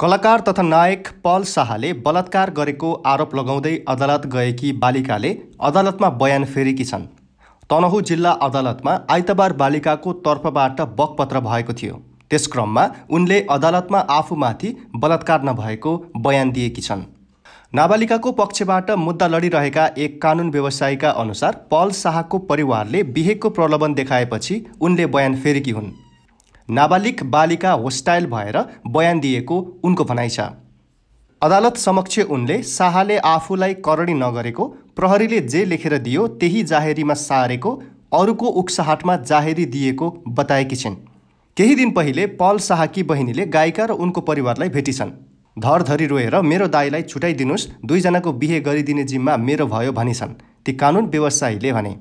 कलाकार तथा नायक पल शाहले बलात्कार गरेको आरोप लगाउँदै अदालत गएकी बालिकाले अदालतमा बयान फेरेकी छन् तनहु जिल्ला अदालतमा आइतबार बालिकाको तर्फबाट बकपत्र भएको थियो त्यस क्रममा उनले अदालतमा आफूमाथि बलात्कार नभएको बयान दिएकी छन् नाबालिकाको पक्षबाट मुद्दा लडिरहेका एक कानुन व्यवसायीका अनुसार पल शाहको परिवारले बिहेको प्रलोभन देखाएपछि उनले बयान फेरेकी हुन् नाबालिक बालिका होस्टाइल भएर बयान दिएको उनको भनाइ छ अदालत समक्ष उनले शाहले आफूलाई करणी नगरेको प्रहरीले जे लेखेर दियो त्यही जाहेरीमा सारेको अरूको उक्साहाटमा जाहेरी दिएको बताएकी छिन् केही दिन पहिले पल शाहकी बहिनीले गायिका र उनको परिवारलाई भेटिछन् धरधरी रोएर मेरो दाईलाई छुटाइदिनुहोस् दुईजनाको बिहे गरिदिने जिम्मा मेरो भयो भनिछन् ती कानुन व्यवसायीले भने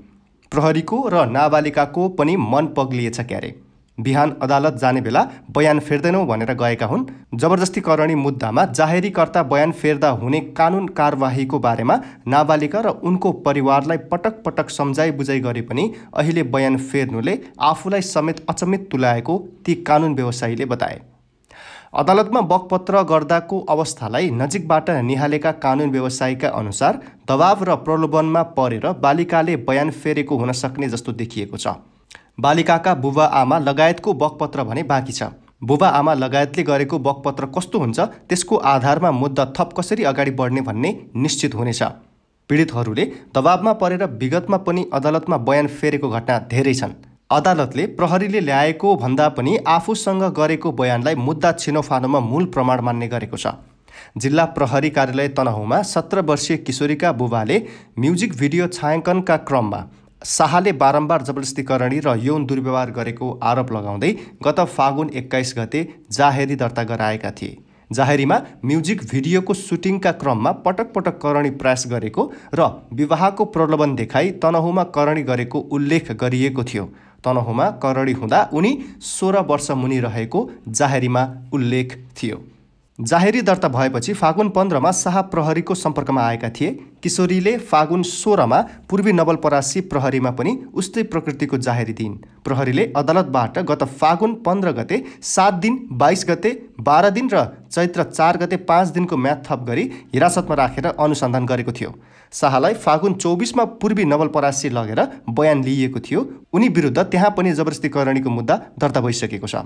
प्रहरीको र नाबालिकाको पनि मन पग्लिएछ क्यारे बिहान अदालत जाने बेला बयान फेर्दैनौँ भनेर गएका हुन् जबरजस्तीकरणी मुद्दामा जाहेरीकर्ता बयान फेर्दा हुने कानुन कारवाहीको बारेमा नाबालिका र उनको परिवारलाई पटक पटक सम्झाइ बुझाइ गरे पनि अहिले बयान फेर्नुले आफूलाई समेत अचम्मित तुल्याएको ती कानुन व्यवसायीले बताए अदालतमा बकपत्र गर्दाको अवस्थालाई नजिकबाट निहालेका कानुन व्यवसायीका अनुसार दबाव र प्रलोभनमा परेर बालिकाले बयान फेरेको हुन सक्ने जस्तो देखिएको छ बालिकाका बुबा आमा लगायतको बकपत्र भने बाँकी छ बुबा आमा लगायतले गरेको बकपत्र कस्तो हुन्छ त्यसको आधारमा मुद्दा थप कसरी अगाडि बढ्ने भन्ने निश्चित हुनेछ पीडितहरूले दबावमा परेर विगतमा पनि अदालतमा बयान फेरेको घटना धेरै छन् अदालतले प्रहरीले ल्याएको भन्दा पनि आफूसँग गरेको बयानलाई मुद्दा छिनोफानोमा मूल प्रमाण मान्ने गरेको छ जिल्ला प्रहरी कार्यालय तनहुँमा सत्र वर्षीय किशोरीका बुबाले म्युजिक भिडियो छायाङ्कनका क्रममा शाहले बारम्बार जबरजस्तीकरणी र यौन दुर्व्यवहार गरेको आरोप लगाउँदै गत फागुन एक्काइस गते जाहेरी दर्ता गराएका थिए जाहेरीमा म्युजिक भिडियोको सुटिङका क्रममा पटक पटक करणी प्रयास गरेको र विवाहको प्रलोभन देखाई तनहुमा करणी गरेको उल्लेख गरिएको थियो तनहुमा करणी हुँदा उनी सोह्र वर्ष मुनि रहेको जाहेरीमा उल्लेख थियो जाहेरी दर्ता भएपछि फागुन पन्ध्रमा शाह प्रहरीको सम्पर्कमा आएका थिए किशोरीले फागुन सोह्रमा पूर्वी नवलपरासी प्रहरीमा पनि उस्तै प्रकृतिको जाहेरी दिइन् प्रहरीले अदालतबाट गत फागुन पन्ध्र गते सात दिन बाइस गते बाह्र दिन र चैत्र चार गते पाँच दिनको म्याद थप गरी हिरासतमा राखेर अनुसन्धान गरेको थियो शाहलाई फागुन चौबिसमा पूर्वी नवलपरासी लगेर बयान लिइएको थियो उनी विरुद्ध त्यहाँ पनि जबरजस्तीकरणीको मुद्दा दर्ता भइसकेको छ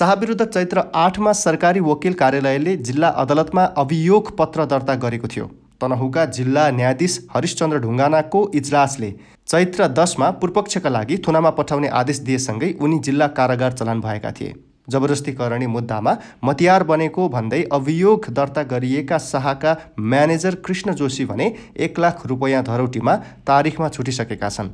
शाह विरुद्ध चैत्र आठमा सरकारी वकिल कार्यालयले जिल्ला अदालतमा अभियोग पत्र दर्ता गरेको थियो तनहुका जिल्ला न्यायाधीश हरिश्चन्द्र ढुङ्गानाको इजलासले चैत्र दसमा पूर्वपक्षका लागि थुनामा पठाउने आदेश दिएसँगै उनी जिल्ला कारागार चलान भएका थिए जबरजस्तीकरणी मुद्दामा मतियार बनेको भन्दै अभियोग दर्ता गरिएका शाहका म्यानेजर कृष्ण जोशी भने एक लाख रुपियाँ धरौटीमा तारिखमा छुटिसकेका छन्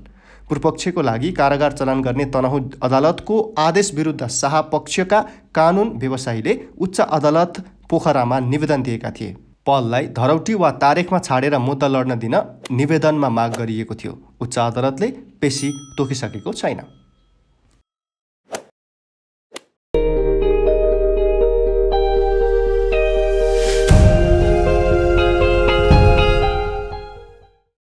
पूर्वपक्षको लागि कारागार चलान गर्ने तनहु अदालतको आदेश विरुद्ध शाह पक्षका कानुन व्यवसायीले उच्च अदालत पोखरामा निवेदन दिएका थिए पललाई धरौटी वा तारेखमा छाडेर मुद्दा लड्न दिन निवेदनमा माग गरिएको थियो उच्च अदालतले पेशी तोकिसकेको छैन